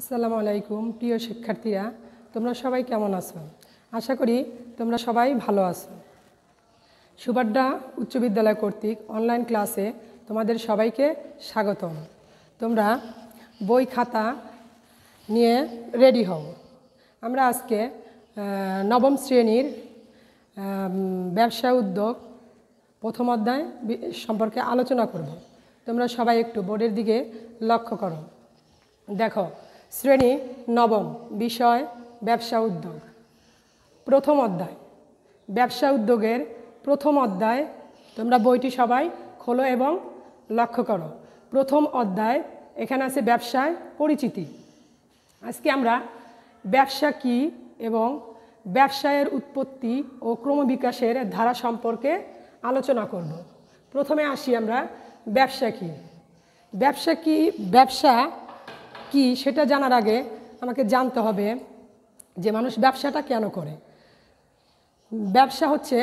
আসসালামু আলাইকুম প্রিয় শিক্ষার্থীরা তোমরা সবাই কেমন আছো আশা করি তোমরা সবাই ভালো আছো সুবাড্ডা উচ্চ বিদ্যালয় কর্তৃক অনলাইন ক্লাসে তোমাদের সবাইকে স্বাগতম তোমরা বই খাতা নিয়ে রেডি হও আমরা আজকে নবম শ্রেণীর ব্যবসা উদ্যোগ প্রথম অধ্যায় সম্পর্কে আলোচনা করব তোমরা সবাই একটু বোর্ডের দিকে লক্ষ্য করো দেখো শ্রেণী নবম বিষয় ব্যবসা উদ্যোগ প্রথম অধ্যায় ব্যবসা উদ্যোগের প্রথম অধ্যায় তোমরা বইটি সবাই খোলো এবং লক্ষ্য করো প্রথম অধ্যায় এখানে আছে ব্যবসায় পরিচিতি আজকে আমরা ব্যবসা কি এবং ব্যবসায়ের উৎপত্তি ও ক্রমবিকাশের ধারা সম্পর্কে আলোচনা করব প্রথমে আসি আমরা ব্যবসা কি ব্যবসা কি ব্যবসা কি সেটা জানার আগে আমাকে জানতে হবে যে মানুষ ব্যবসাটা কেন করে ব্যবসা হচ্ছে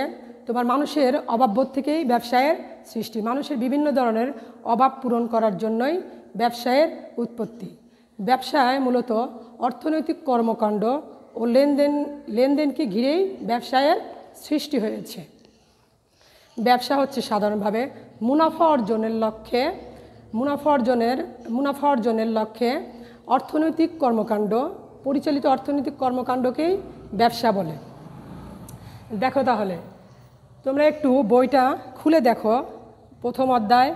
তোমার মানুষের অভাববোধ থেকেই ব্যবসায়ের সৃষ্টি মানুষের বিভিন্ন ধরনের অভাব পূরণ করার জন্যই ব্যবসায়ের উৎপত্তি ব্যবসায় মূলত অর্থনৈতিক কর্মকাণ্ড ও লেনদেন লেনদেনকে ঘিরেই ব্যবসায়ের সৃষ্টি হয়েছে ব্যবসা হচ্ছে সাধারণভাবে মুনাফা অর্জনের লক্ষ্যে মুনাফা অর্জনের মুনাফা অর্জনের লক্ষ্যে অর্থনৈতিক কর্মকাণ্ড পরিচালিত অর্থনৈতিক কর্মকাণ্ডকেই ব্যবসা বলে দেখো তাহলে তোমরা একটু বইটা খুলে দেখো প্রথম অধ্যায়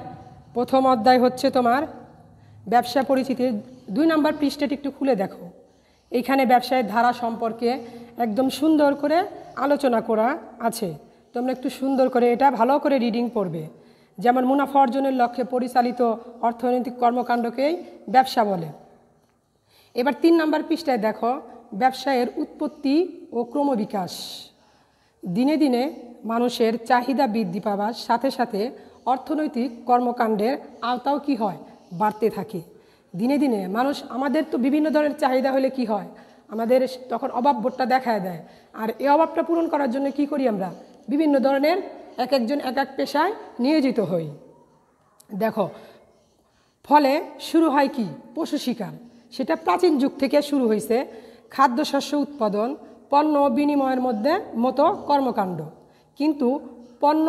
প্রথম অধ্যায় হচ্ছে তোমার ব্যবসা পরিচিতি দুই নাম্বার পৃষ্ঠাটি একটু খুলে দেখো এইখানে ব্যবসায়ের ধারা সম্পর্কে একদম সুন্দর করে আলোচনা করা আছে তোমরা একটু সুন্দর করে এটা ভালো করে রিডিং পড়বে যেমন মুনাফা অর্জনের লক্ষ্যে পরিচালিত অর্থনৈতিক কর্মকাণ্ডকেই ব্যবসা বলে এবার তিন নাম্বার পৃষ্ঠায় দেখো ব্যবসায়ের উৎপত্তি ও ক্রমবিকাশ দিনে দিনে মানুষের চাহিদা বৃদ্ধি পাওয়ার সাথে সাথে অর্থনৈতিক কর্মকাণ্ডের আওতাও কি হয় বাড়তে থাকে দিনে দিনে মানুষ আমাদের তো বিভিন্ন ধরনের চাহিদা হলে কি হয় আমাদের তখন অভাব বোধটা দেখায় দেয় আর এই অভাবটা পূরণ করার জন্য কি করি আমরা বিভিন্ন ধরনের এক একজন এক এক পেশায় নিয়োজিত হই দেখো ফলে শুরু হয় কি পশু শিকার সেটা প্রাচীন যুগ থেকে শুরু হয়েছে খাদ্যশস্য উৎপাদন পণ্য বিনিময়ের মধ্যে মতো কর্মকাণ্ড কিন্তু পণ্য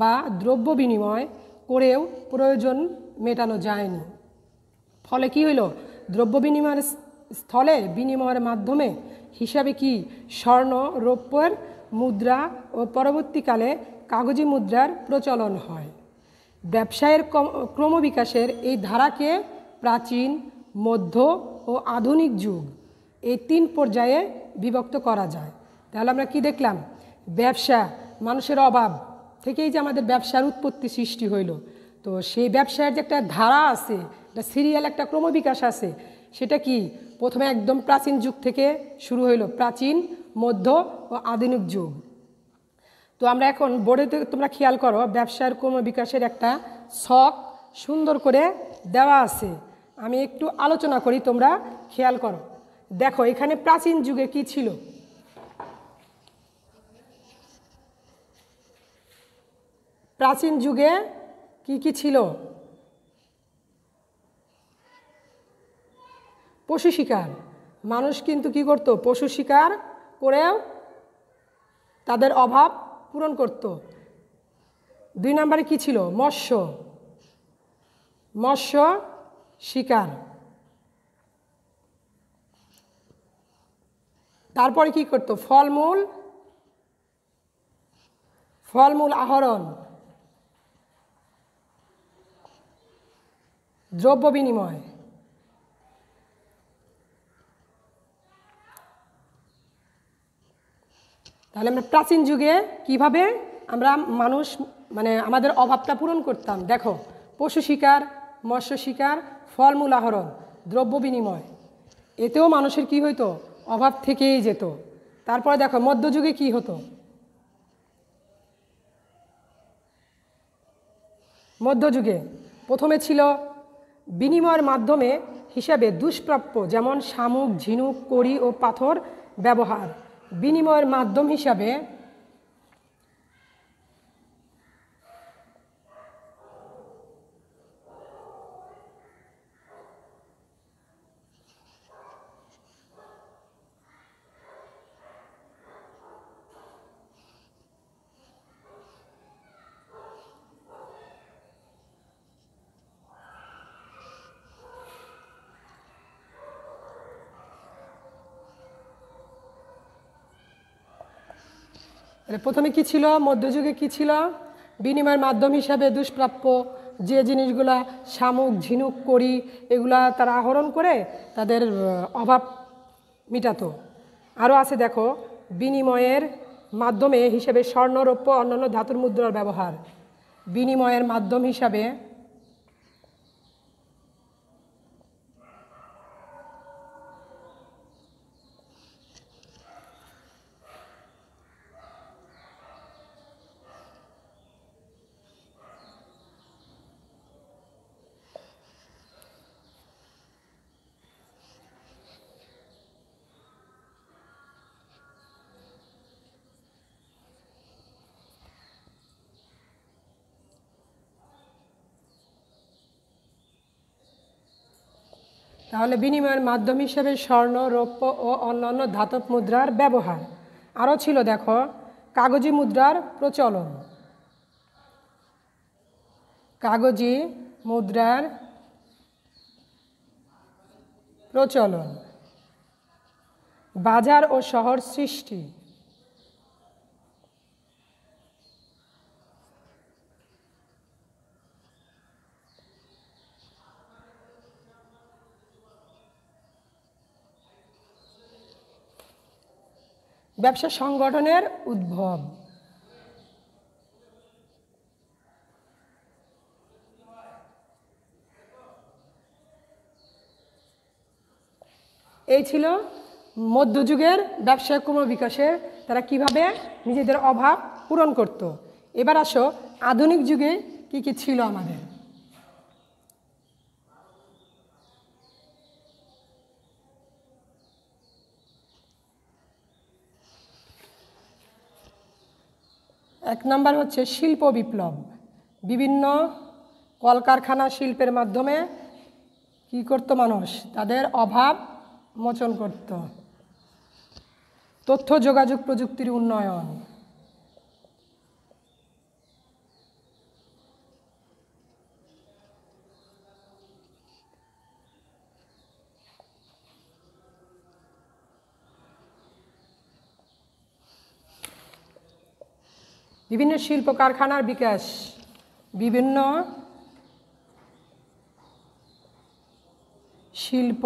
বা দ্রব্য বিনিময় করেও প্রয়োজন মেটানো যায়নি ফলে কি হইল দ্রব্য বিনিময়ের স্থলে বিনিময়ের মাধ্যমে হিসাবে কি স্বর্ণ রৌপ্যের মুদ্রা ও পরবর্তীকালে কাগজি মুদ্রার প্রচলন হয় ব্যবসায়ের ক্রমবিকাশের এই ধারাকে প্রাচীন মধ্য ও আধুনিক যুগ এই তিন পর্যায়ে বিভক্ত করা যায় তাহলে আমরা কি দেখলাম ব্যবসা মানুষের অভাব থেকেই যে আমাদের ব্যবসার উৎপত্তি সৃষ্টি হইল তো সেই ব্যবসার যে একটা ধারা আছে একটা সিরিয়াল একটা ক্রমবিকাশ আছে সেটা কি প্রথমে একদম প্রাচীন যুগ থেকে শুরু হইল প্রাচীন মধ্য ও আধুনিক যুগ তো আমরা এখন বোর্ডেতে তোমরা খেয়াল করো ব্যবসার ক্রমবিকাশের একটা শখ সুন্দর করে দেওয়া আছে আমি একটু আলোচনা করি তোমরা খেয়াল করো দেখো এখানে প্রাচীন যুগে কি ছিল প্রাচীন যুগে কি কি ছিল পশু শিকার মানুষ কিন্তু কি করত পশু শিকার করেও তাদের অভাব পূরণ করত দুই নম্বরে কি ছিল মৎস্য মৎস্য শিকার তারপরে কি করতো ফলমূল ফলমূল আহরণ দ্রব্য বিনিময় তাহলে আমরা প্রাচীন যুগে কিভাবে আমরা মানুষ মানে আমাদের অভাবটা পূরণ করতাম দেখো পশু শিকার মৎস্য শিকার ফলমূল আহরণ দ্রব্য বিনিময় এতেও মানুষের কি হইতো অভাব থেকেই যেত তারপরে দেখো মধ্যযুগে কি হতো মধ্যযুগে প্রথমে ছিল বিনিময়ের মাধ্যমে হিসাবে দুষ্প্রাপ্য যেমন শামুক ঝিনুক কড়ি ও পাথর ব্যবহার বিনিময়ের মাধ্যম হিসাবে তাহলে প্রথমে কি ছিল মধ্যযুগে কি ছিল বিনিময়ের মাধ্যম হিসাবে দুষ্প্রাপ্য যে জিনিসগুলা শামুক ঝিনুক করি এগুলা তারা আহরণ করে তাদের অভাব মিটাতো আরও আছে দেখো বিনিময়ের মাধ্যমে হিসেবে স্বর্ণরৌপ্য অন্যান্য ধাতুর মুদ্রার ব্যবহার বিনিময়ের মাধ্যম হিসাবে তাহলে বিনিময়ের মাধ্যম হিসেবে স্বর্ণ রৌপ্য ও অন্যান্য ধাতব মুদ্রার ব্যবহার আরও ছিল দেখো কাগজি মুদ্রার প্রচলন কাগজি মুদ্রার প্রচলন বাজার ও শহর সৃষ্টি ব্যবসা সংগঠনের উদ্ভব এই ছিল মধ্যযুগের ব্যবসায় ক্রমবিকাশে তারা কিভাবে নিজেদের অভাব পূরণ করত এবার আসো আধুনিক যুগে কি কি ছিল আমাদের এক নম্বর হচ্ছে শিল্প বিপ্লব বিভিন্ন কলকারখানা শিল্পের মাধ্যমে কি করতো মানুষ তাদের অভাব মোচন করত তথ্য যোগাযোগ প্রযুক্তির উন্নয়ন বিভিন্ন শিল্প কারখানার বিকাশ বিভিন্ন শিল্প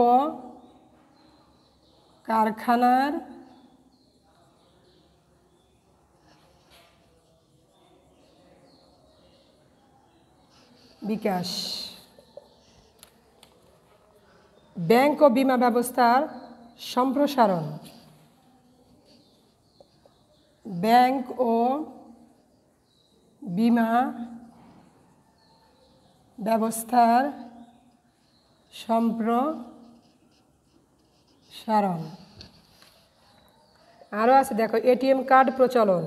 কারখানার বিকাশ ব্যাংক ও বিমা ব্যবস্থার সম্প্রসারণ ব্যাংক ও বিমা ব্যবস্থার সম্প্রসারণ আরও আছে দেখো এটিএম কার্ড প্রচলন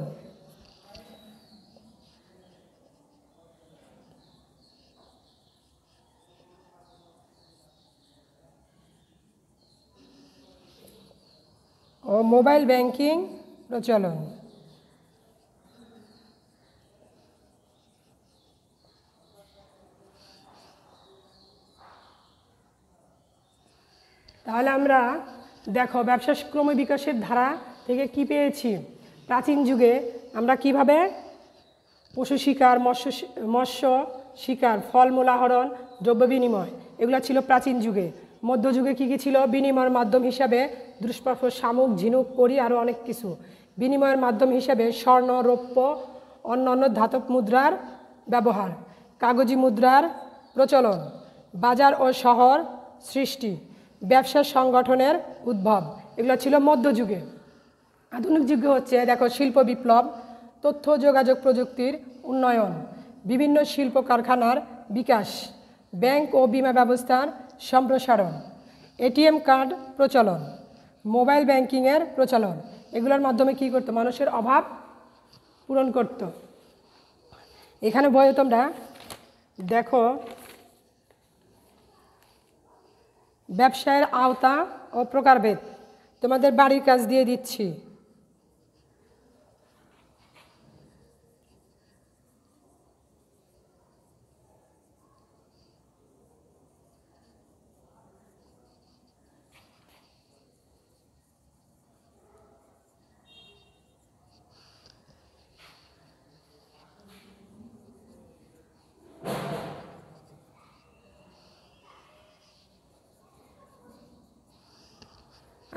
ও মোবাইল ব্যাংকিং প্রচলন তাহলে আমরা দেখো ব্যবসা ক্রম বিকাশের ধারা থেকে কি পেয়েছি প্রাচীন যুগে আমরা কিভাবে পশু শিকার মৎস্য মৎস্য শিকার ফলমূল আহরণ দ্রব্য বিনিময় এগুলো ছিল প্রাচীন যুগে মধ্যযুগে কী কী ছিল বিনিময়ের মাধ্যম হিসাবে দুষ্প্রাপ্য শামুক ঝিনুক করি আরও অনেক কিছু বিনিময়ের মাধ্যম হিসাবে স্বর্ণ রৌপ্য অন্য অন্য ধাতব মুদ্রার ব্যবহার কাগজি মুদ্রার প্রচলন বাজার ও শহর সৃষ্টি ব্যবসা সংগঠনের উদ্ভব এগুলো ছিল মধ্যযুগে আধুনিক যুগে হচ্ছে দেখো শিল্প বিপ্লব তথ্য যোগাযোগ প্রযুক্তির উন্নয়ন বিভিন্ন শিল্প কারখানার বিকাশ ব্যাংক ও বিমা ব্যবস্থার সম্প্রসারণ এটিএম কার্ড প্রচলন মোবাইল ব্যাংকিংয়ের প্রচলন এগুলোর মাধ্যমে কি করতো মানুষের অভাব পূরণ করত এখানে বয়ে তোমরা দেখো ব্যবসায়ের আওতা ও প্রকারভেদ তোমাদের বাড়ির কাজ দিয়ে দিচ্ছি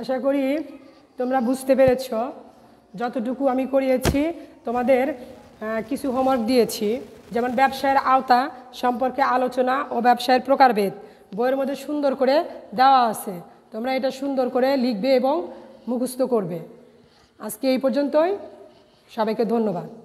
আশা করি তোমরা বুঝতে পেরেছ যতটুকু আমি করিয়েছি তোমাদের কিছু হোমওয়ার্ক দিয়েছি যেমন ব্যবসায়ের আওতা সম্পর্কে আলোচনা ও ব্যবসায়ের প্রকারভেদ বইয়ের মধ্যে সুন্দর করে দেওয়া আছে তোমরা এটা সুন্দর করে লিখবে এবং মুখস্থ করবে আজকে এই পর্যন্তই সবাইকে ধন্যবাদ